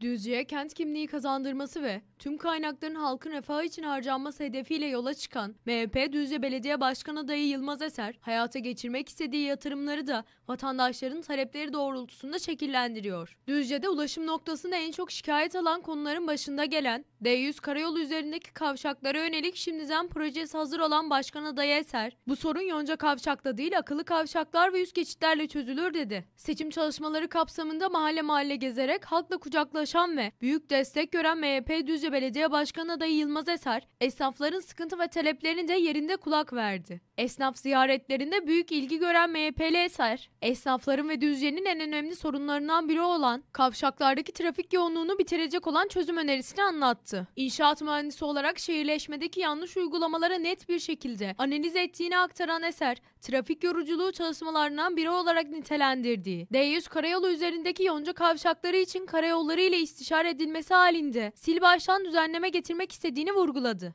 Düzce'ye kent kimliği kazandırması ve tüm kaynakların halkın refahı için harcanması hedefiyle yola çıkan MHP Düzce Belediye Başkanı Dayı Yılmaz Eser, hayata geçirmek istediği yatırımları da vatandaşların talepleri doğrultusunda şekillendiriyor. Düzce'de ulaşım noktasında en çok şikayet alan konuların başında gelen D100 karayolu üzerindeki kavşaklara yönelik şimdiden projesi hazır olan Başkan Dayı Eser, bu sorun yonca kavşakta değil akıllı kavşaklar ve yüz geçitlerle çözülür dedi. Seçim çalışmaları kapsamında mahalle mahalle gezerek halkla kucaklaşarak yoğunlaşan ve büyük destek gören MHP Düzce Belediye Başkanı adayı Yılmaz Eser, esnafların sıkıntı ve taleplerini de yerinde kulak verdi. Esnaf ziyaretlerinde büyük ilgi gören MHP'li Eser, esnafların ve Düzce'nin en önemli sorunlarından biri olan kavşaklardaki trafik yoğunluğunu bitirecek olan çözüm önerisini anlattı. İnşaat mühendisi olarak şehirleşmedeki yanlış uygulamalara net bir şekilde analiz ettiğini aktaran Eser, trafik yoruculuğu çalışmalarından biri olarak nitelendirdiği D100 karayolu üzerindeki yonca kavşakları için karayolları ile istişare edilmesi halinde sil baştan düzenleme getirmek istediğini vurguladı.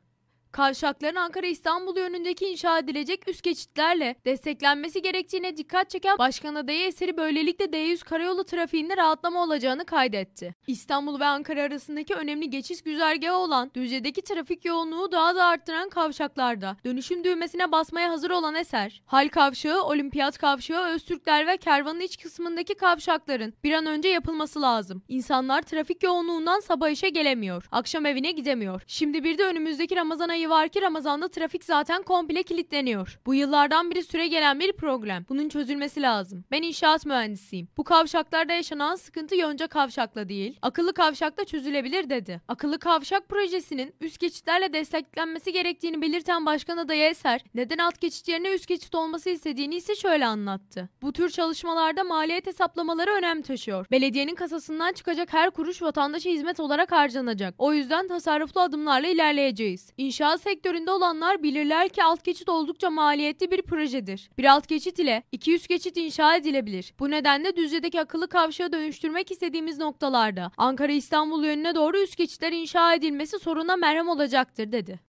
Kavşakların Ankara İstanbul yönündeki inşa edilecek üst geçitlerle desteklenmesi gerektiğine dikkat çeken Başkan adayı eseri böylelikle D100 karayolu trafiğinde rahatlama olacağını kaydetti. İstanbul ve Ankara arasındaki önemli geçiş güzergahı olan Düzce'deki trafik yoğunluğu daha da arttıran kavşaklarda dönüşüm düğmesine basmaya hazır olan eser, Hal Kavşağı, Olimpiyat Kavşağı, Öztürkler ve Kervan'ın iç kısmındaki kavşakların bir an önce yapılması lazım. İnsanlar trafik yoğunluğundan sabah işe gelemiyor, akşam evine gidemiyor. Şimdi bir de önümüzdeki Ramazan ayı ayı var ki Ramazan'da trafik zaten komple kilitleniyor. Bu yıllardan beri süre gelen bir problem. Bunun çözülmesi lazım. Ben inşaat mühendisiyim. Bu kavşaklarda yaşanan sıkıntı yonca kavşakla değil, akıllı kavşakla çözülebilir dedi. Akıllı kavşak projesinin üst geçitlerle desteklenmesi gerektiğini belirten Başkan Adayı Eser, neden alt geçit yerine üst geçit olması istediğini ise şöyle anlattı. Bu tür çalışmalarda maliyet hesaplamaları önem taşıyor. Belediyenin kasasından çıkacak her kuruş vatandaşa hizmet olarak harcanacak. O yüzden tasarruflu adımlarla ilerleyeceğiz. İnşaat gıda sektöründe olanlar bilirler ki alt geçit oldukça maliyetli bir projedir. Bir alt geçit ile 200 geçit inşa edilebilir. Bu nedenle Düzce'deki akıllı kavşağı dönüştürmek istediğimiz noktalarda Ankara-İstanbul yönüne doğru üst geçitler inşa edilmesi soruna merhem olacaktır dedi.